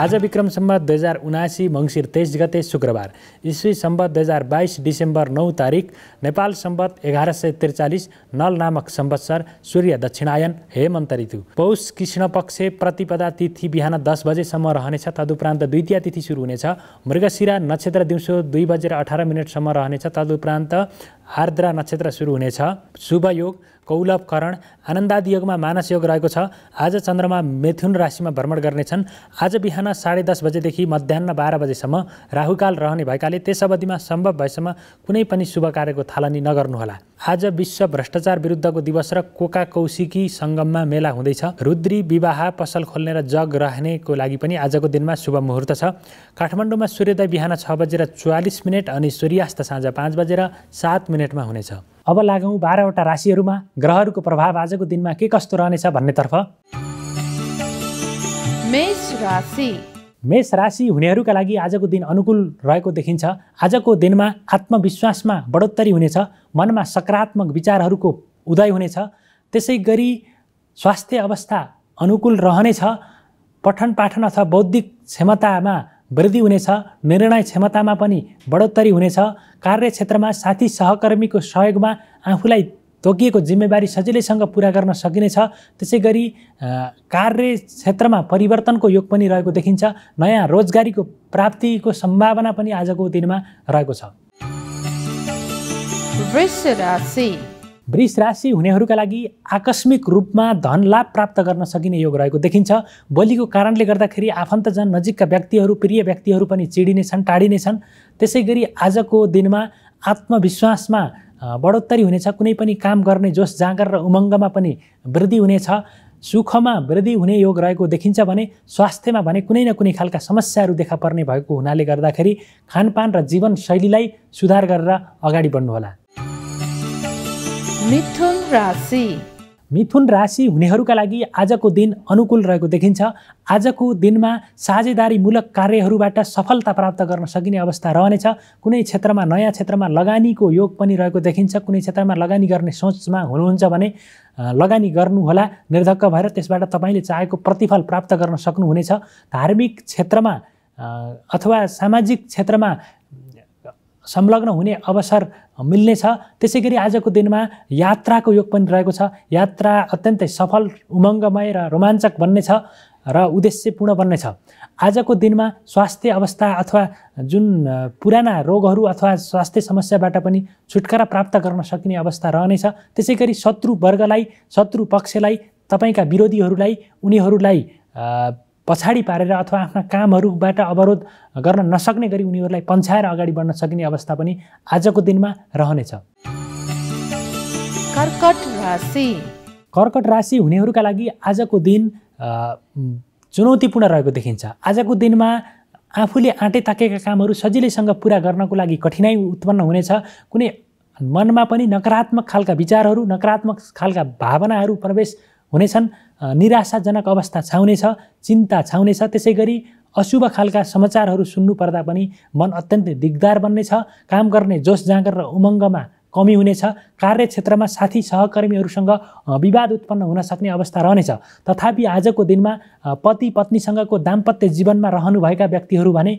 आज विक्रम सम्बत दुई हजार उनासी मङ्सिर तेइस गते शुक्रबार इस्वी सम्बत दुई हजार बाइस डिसेम्बर नौ तारिक नेपाल सम्बत एघार सय त्रिचालिस नल नामक सम्वत्सर सूर्य दक्षिणायन हेमन्त ऋतु पौष कृष्ण पक्ष प्रतिपदा तिथि बिहान दस बजेसम्म रहनेछ तदुपरान्त द्वितीय तिथि सुरु हुनेछ मृगशिरा नक्षत्र दिउँसो दुई बजेर अठार मिनटसम्म रहनेछ तदुपरान्त आर्द्रा नक्षत्र सुरु हुनेछ शुभ योग कौलव करण आनन्दादि योगमा मानस योग रहेको छ आज चन्द्रमा मेथुन राशिमा भ्रमण गर्नेछन् आज बिहान साढे दस बजेदेखि मध्याह बाह्र बजेसम्म राहुकाल रहने भएकाले त्यस अवधिमा सम्भव भएसम्म कुनै पनि शुभ कार्यको थालनी नगर्नुहोला आज विश्व भ्रष्टाचार विरुद्धको दिवस र कोका कौशिकी सङ्गममा मेला हुँदैछ रुद्री विवाह पसल खोल्ने र जग रहनेको लागि पनि आजको दिनमा शुभ मुहुर्त छ काठमाडौँमा सूर्योदय बिहान छ बजेर चुवालिस मिनट अनि सूर्यास्त साँझ पाँच बजेर सात मिनटमा हुनेछ अब लागौँ बाह्रवटा राशिहरूमा ग्रहहरूको प्रभाव आजको दिनमा के कस्तो रहनेछ भन्नेतर्फ मेष राशि मेष राशि हुनेहरूका लागि आजको दिन अनुकूल रहेको देखिन्छ आजको दिनमा आत्मविश्वासमा बढोत्तरी हुनेछ मनमा सकारात्मक विचारहरूको उदय हुनेछ त्यसै गरी स्वास्थ्य अवस्था अनुकूल रहनेछ पठन पाठन अथवा बौद्धिक क्षमतामा वृद्धि हुनेछ निर्णय क्षमतामा पनि बढोत्तरी हुनेछ कार्यक्षेत्रमा साथी सहकर्मीको सहयोगमा आफूलाई तोकिएको जिम्मेवारी सजिलैसँग पुरा गर्न सकिनेछ त्यसै गरी कार्यक्षेत्रमा परिवर्तनको योग पनि रहेको देखिन्छ नयाँ रोजगारीको प्राप्तिको सम्भावना पनि आजको दिनमा रहेको छ वृष राशि हुनेहरूका लागि आकस्मिक रूपमा धन लाभ प्राप्त गर्न सकिने योग रहेको देखिन्छ बलिको कारणले गर्दाखेरि आफन्तजन नजिकका व्यक्तिहरू प्रिय व्यक्तिहरू पनि चिडिनेछन् टाढिनेछन् त्यसै गरी आजको दिनमा आत्मविश्वासमा बढोत्तरी हुनेछ कुनै पनि काम गर्ने जोस जाँगर र उमङ्गमा पनि वृद्धि हुनेछ सुखमा वृद्धि हुने योग रहेको देखिन्छ भने स्वास्थ्यमा भने कुनै न कुनै खालका समस्याहरू देखा पर्ने भएको हुनाले गर्दाखेरि खानपान र जीवनशैलीलाई सुधार गरेर अगाडि बढ्नुहोला मिथुन राशि मिथुन राशि हुनेहरूका लागि आजको दिन अनुकूल रहेको देखिन्छ आजको दिनमा साझेदारीमूलक कार्यहरूबाट सफलता प्राप्त गर्न सकिने अवस्था रहनेछ कुनै क्षेत्रमा नयाँ क्षेत्रमा लगानीको योग पनि रहेको देखिन्छ कुनै क्षेत्रमा लगानी गर्ने सोचमा हुनुहुन्छ भने लगानी गर्नुहोला निर्धक्क भएर त्यसबाट तपाईँले चाहेको प्रतिफल प्राप्त गर्न सक्नुहुनेछ धार्मिक क्षेत्रमा अथवा सामाजिक क्षेत्रमा संलग्न हुने अवसर मिल्नेछ त्यसै गरी आजको दिनमा यात्राको योग पनि रहेको छ यात्रा अत्यन्तै सफल उमङ्गमय र रोमाञ्चक बन्नेछ र उद्देश्यपूर्ण बन्नेछ आजको दिनमा स्वास्थ्य अवस्था अथवा जुन पुराना रोगहरू अथवा स्वास्थ्य समस्याबाट पनि छुटकारा प्राप्त गर्न सकिने अवस्था रहनेछ त्यसै गरी शत्रु वर्गलाई शत्रु पक्षलाई तपाईँका विरोधीहरूलाई उनीहरूलाई पछाडि पारेर अथवा आफ्ना कामहरूबाट अवरोध गर्न नसक्ने गरी उनीहरूलाई पन्छाएर अगाडि बढ्न सकिने अवस्था पनि आजको दिनमा रहनेछ कर्कट राशि कर्कट राशि हुनेहरूका लागि आजको दिन चुनौतीपूर्ण रहेको देखिन्छ आजको दिनमा आफूले आँटे ताकेका कामहरू सजिलैसँग पुरा गर्नको लागि कठिनाइ उत्पन्न हुनेछ कुनै मनमा पनि नकारात्मक खालका विचारहरू नकारात्मक खालका भावनाहरू प्रवेश हुनेछन् निराशाजनक अवस्था छाउनेछ छ चिन्ता छाउनेछ त्यसै गरी अशुभ खालका समाचारहरू पर्दा पनि मन अत्यन्तै दिगदार बन्नेछ काम गर्ने जोस जाँगर र उमङ्गमा कमी हुनेछ कार्यक्षेत्रमा साथी सहकर्मीहरूसँग विवाद उत्पन्न हुन सक्ने अवस्था रहनेछ तथापि आजको दिनमा पति पत्नीसँगको दाम्पत्य जीवनमा रहनुभएका व्यक्तिहरू भने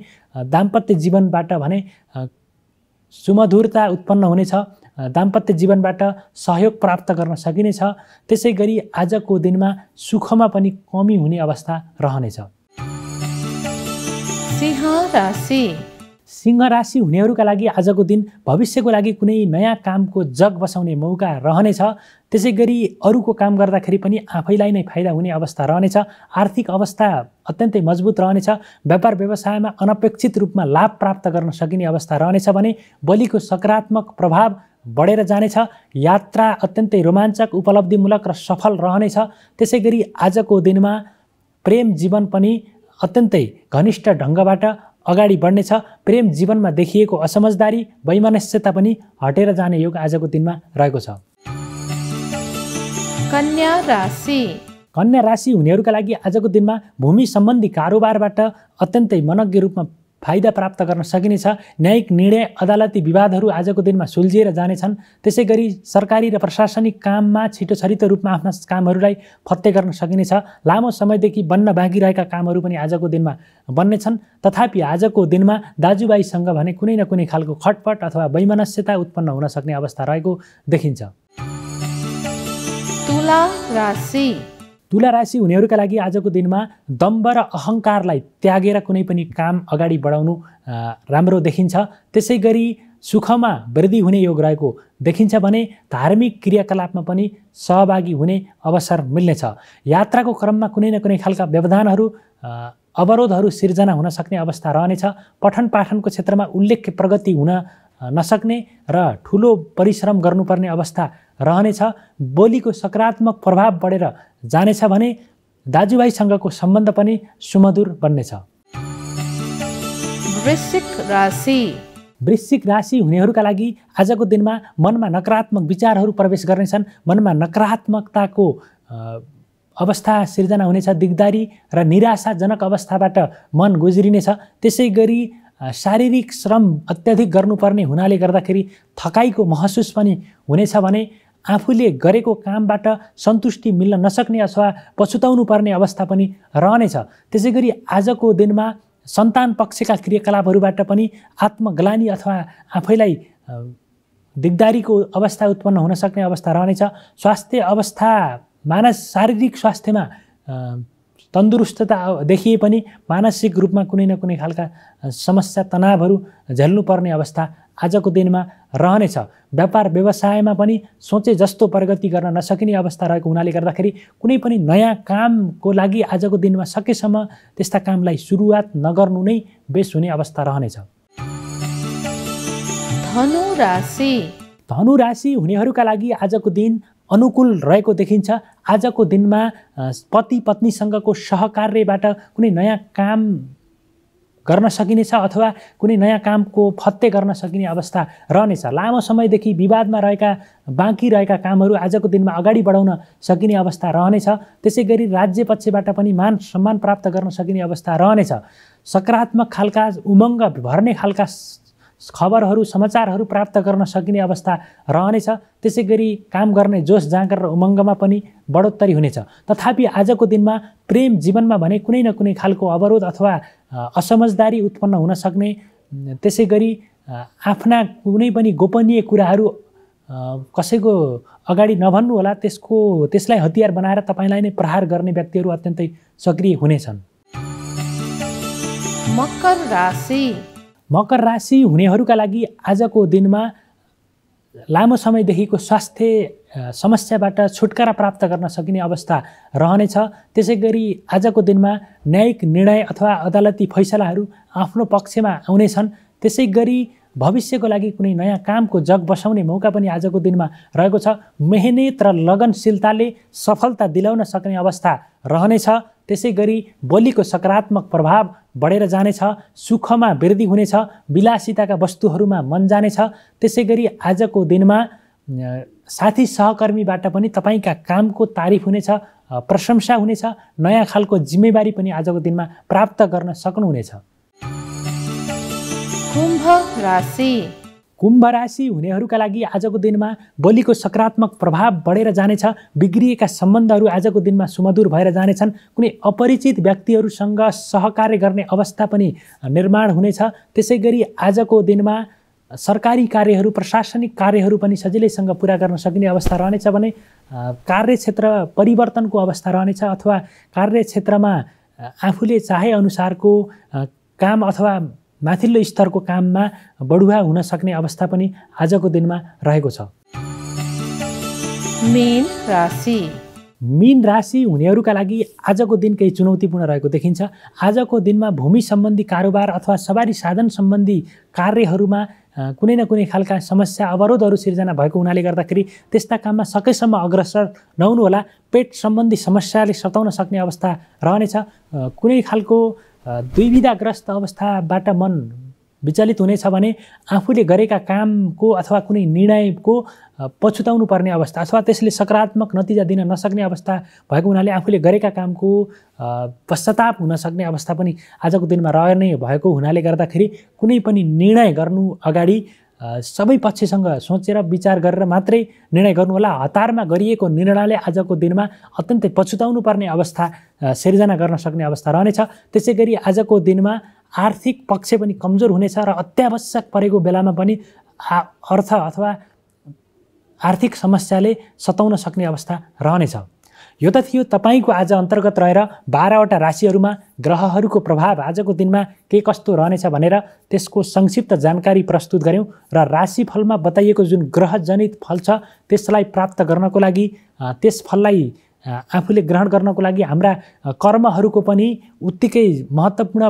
दाम्पत्य जीवनबाट भने सुमधुरता उत्पन्न हुनेछ दाम्पत्य जीवनबाट सहयोग प्राप्त गर्न सकिनेछ त्यसै गरी आजको दिनमा सुखमा पनि कमी हुने अवस्था रहनेछ सिंह राशि हुनेहरूका लागि आजको दिन भविष्यको लागि कुनै नयाँ कामको जग बसाउने मौका रहनेछ त्यसै गरी अरूको काम गर्दाखेरि पनि आफैलाई नै फाइदा हुने अवस्था रहनेछ आर्थिक अवस्था अत्यन्तै मजबुत रहनेछ व्यापार व्यवसायमा अनपेक्षित रूपमा लाभ प्राप्त गर्न सकिने अवस्था रहनेछ भने बलिको सकारात्मक प्रभाव बढेर जानेछ यात्रा अत्यन्तै रोमाञ्चक उपलब्धिमूलक र सफल रहनेछ त्यसै गरी आजको दिनमा प्रेम जीवन पनि अत्यन्तै घनिष्ठ ढङ्गबाट अगाडि बढ्नेछ प्रेम जीवनमा देखिएको असमझदारी वैमनस्यता पनि हटेर जाने योग आजको दिनमा रहेको छ कन्या राशि कन्या राशि हुनेहरूका लागि आजको दिनमा भूमि सम्बन्धी कारोबारबाट अत्यन्तै मनज्ञ रूपमा फाइदा प्राप्त गर्न सकिनेछ न्यायिक निर्णय अदालती विवादहरू आजको दिनमा सुल्झिएर जानेछन् त्यसै गरी सरकारी र प्रशासनिक काममा छिटो छरितो रूपमा आफ्ना कामहरूलाई फत्ते गर्न सकिनेछ लामो समयदेखि बन्न बाँकी रहेका कामहरू पनि आजको दिनमा बन्नेछन् तथापि आजको दिनमा दाजुभाइसँग भने कुनै न कुनै खालको खटपट अथवा वैमनस्यता उत्पन्न हुन सक्ने अवस्था रहेको देखिन्छ तुला राशि तुला राशि हुनेहरूका लागि आजको दिनमा दम्ब र अहङ्कारलाई त्यागेर कुनै पनि काम अगाडि बढाउनु राम्रो देखिन्छ त्यसै गरी सुखमा वृद्धि हुने योग रहेको देखिन्छ भने धार्मिक क्रियाकलापमा पनि सहभागी हुने अवसर मिल्नेछ यात्राको क्रममा कुनै न कुनै खालका व्यवधानहरू अवरोधहरू सिर्जना हुन सक्ने अवस्था रहनेछ पठन पाठनको क्षेत्रमा उल्लेख्य प्रगति हुन नसक्ने र ठुलो परिश्रम गर्नुपर्ने अवस्था रहनेछ बोलीको सकारात्मक प्रभाव बढेर जानेछ भने दाजुभाइसँगको सम्बन्ध पनि सुमधुर बन्नेछ वृश्चिक राशि वृश्चिक राशि हुनेहरूका लागि आजको दिनमा मनमा नकारात्मक विचारहरू प्रवेश गर्नेछन् मनमा नकारात्मकताको अवस्था सिर्जना हुनेछ दिगदारी र निराशाजनक अवस्थाबाट मन गुज्रिनेछ त्यसै गरी शारीरिक श्रम अत्याधिक गर्नुपर्ने हुनाले गर्दाखेरि थकाइको महसुस पनि हुनेछ भने आफूले गरेको कामबाट सन्तुष्टि मिल्न नसक्ने अथवा पछुताउनु पर्ने अवस्था पनि रहनेछ त्यसै गरी आजको दिनमा सन्तान पक्षका क्रियाकलापहरूबाट पनि आत्मग्लानी अथवा आफैलाई दिग्दारीको अवस्था उत्पन्न हुन सक्ने अवस्था रहनेछ स्वास्थ्य अवस्था मानस शारीरिक स्वास्थ्यमा तन्दुरुस्तता देखिए पनि मानसिक रूपमा कुनै न कुनै खालका समस्या तनावहरू झेल्नुपर्ने अवस्था आजको दिनमा रहनेछ व्यापार व्यवसायमा पनि सोचे जस्तो प्रगति गर्न नसकिने अवस्था रहेको हुनाले गर्दाखेरि कुनै पनि नयाँ कामको लागि आजको दिनमा सकेसम्म त्यस्ता कामलाई सुरुवात नगर्नु नै बेस हुने अवस्था रहनेछ धनु राशि धनु राशि हुनेहरूका लागि आजको दिन अनुकूल रहेको देखिन्छ आजको दिनमा पति पत्नीसँगको सहकार्यबाट कुनै नयाँ काम गर्न सकिनेछ अथवा कुनै नयाँ कामको फत्ते गर्न सकिने अवस्था रहनेछ लामो समयदेखि विवादमा रहेका बाँकी रहेका कामहरू आजको दिनमा अगाडि बढाउन सकिने अवस्था रहनेछ त्यसै गरी राज्य पक्षबाट पनि मान सम्मान प्राप्त गर्न सकिने अवस्था रहनेछ सकारात्मक खालका उमङ्ग भर्ने खालका खबरहरू समाचारहरू प्राप्त गर्न सकिने अवस्था रहनेछ त्यसै गरी काम गर्ने जोस जाँगर र उमङ्गमा पनि बढोत्तरी हुनेछ तथापि आजको दिनमा प्रेम जीवनमा भने कुनै न कुनै खालको अवरोध अथवा असमझदारी उत्पन्न हुन सक्ने त्यसै गरी आफ्ना कुनै पनि गोपनीय कुराहरू कसैको अगाडि नभन्नु होला त्यसको त्यसलाई हतियार बनाएर तपाईँलाई नै प्रहार गर्ने व्यक्तिहरू अत्यन्तै सक्रिय हुनेछन् मकर राशि मकर राशि हुनेहरूका लागि आजको दिनमा लामो समयदेखिको स्वास्थ्य समस्याबाट छुटकारा प्राप्त गर्न सकिने अवस्था रहनेछ त्यसै गरी आजको दिनमा न्यायिक निर्णय अथवा अदालती फैसलाहरू आफ्नो पक्षमा आउनेछन् त्यसै गरी भविष्यको लागि कुनै नयाँ कामको जग बसाउने मौका पनि आजको दिनमा रहेको छ मेहनत र लगनशीलताले सफलता दिलाउन सक्ने अवस्था रहनेछ त्यसै गरी बलिको सकारात्मक प्रभाव बढेर जानेछ सुखमा वृद्धि हुनेछ विलासिताका वस्तुहरूमा मन जानेछ त्यसै गरी आजको दिनमा साथी सहकर्मीबाट पनि तपाईँका कामको तारिफ हुनेछ प्रशंसा हुनेछ नयाँ खालको जिम्मेवारी पनि आजको दिनमा प्राप्त गर्न सक्नुहुनेछ कुम्भ कुम्भ राशि हुनेहरूका लागि आजको दिनमा बलिको सकारात्मक प्रभाव बढेर जानेछ बिग्रिएका सम्बन्धहरू आजको दिनमा सुमधुर भएर जानेछन् कुनै अपरिचित व्यक्तिहरूसँग सहकार्य गर्ने अवस्था पनि निर्माण हुनेछ त्यसै गरी आजको दिनमा सरकारी कार्यहरू प्रशासनिक कार्यहरू पनि सजिलैसँग पुरा गर्न सकिने अवस्था रहनेछ भने कार्यक्षेत्र परिवर्तनको अवस्था रहनेछ अथवा कार्यक्षेत्रमा आफूले चाहेअनुसारको काम अथवा माथिल्लो स्तरको काममा बढुवा हुन सक्ने अवस्था पनि आजको दिनमा रहेको छ मीन राशि मीन राशि हुनेहरूका लागि आजको दिन केही चुनौतीपूर्ण रहेको देखिन्छ आजको दिनमा भूमि सम्बन्धी कारोबार अथवा सवारी साधन सम्बन्धी कार्यहरूमा कुनै न कुनै खालका समस्या अवरोधहरू सिर्जना भएको हुनाले गर्दाखेरि त्यस्ता काममा सकेसम्म अग्रसर नहुनुहोला पेट सम्बन्धी समस्याले सताउन सक्ने अवस्था रहनेछ कुनै खालको दुविधाग्रस्त अवस्थाबाट मन विचलित हुनेछ भने आफूले गरेका कामको अथवा कुनै निर्णयको पछुताउनु पर्ने अवस्था अथवा त्यसले सकारात्मक नतिजा दिन नसक्ने अवस्था भएको हुनाले आफूले गरेका कामको पश्चाताप हुन सक्ने अवस्था पनि आजको दिनमा रहने भएको हुनाले गर्दाखेरि कुनै पनि निर्णय गर्नु अगाडि सबै पक्षसँग सोचेर विचार गरेर मात्रै निर्णय गर्नु होला हतारमा गरिएको निर्णयले आजको दिनमा अत्यन्तै पछुताउनु पर्ने अवस्था सिर्जना गर्न सक्ने अवस्था रहनेछ त्यसै गरी आजको दिनमा आर्थिक पक्ष पनि कमजोर हुनेछ र अत्यावश्यक परेको बेलामा पनि अर्थ अथवा आर्थिक समस्याले सताउन सक्ने अवस्था रहनेछ यो त थियो तपाईँको आज अन्तर्गत रहेर बाह्रवटा राशिहरूमा ग्रहहरूको प्रभाव आजको दिनमा के कस्तो रहनेछ भनेर त्यसको संक्षिप्त जानकारी प्रस्तुत गऱ्यौँ र राशिफलमा बताइएको जुन ग्रहजनित फल छ त्यसलाई प्राप्त गर्नको लागि त्यस फललाई आफूले ग्रहण गर्नको लागि हाम्रा कर्महरूको पनि उत्तिकै महत्त्वपूर्ण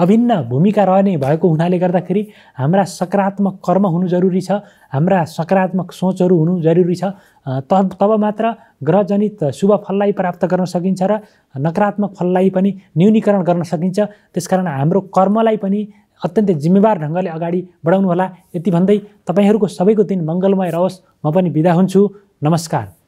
अभिन्न भूमिका रहने भएको हुनाले गर्दाखेरि हाम्रा सकारात्मक कर्म हुनु जरुरी छ हाम्रा सकारात्मक सोचहरू हुनु जरुरी छ तब तब मात्र ग्रहजनित शुभ फललाई प्राप्त गर्न सकिन्छ र नकारात्मक फललाई पनि न्यूनीकरण गर्न सकिन्छ त्यसकारण हाम्रो कर्मलाई पनि अत्यन्तै जिम्मेवार ढङ्गले अगाडि बढाउनुहोला यति भन्दै तपाईँहरूको सबैको दिन मङ्गलमय रहोस् म पनि बिदा हुन्छु नमस्कार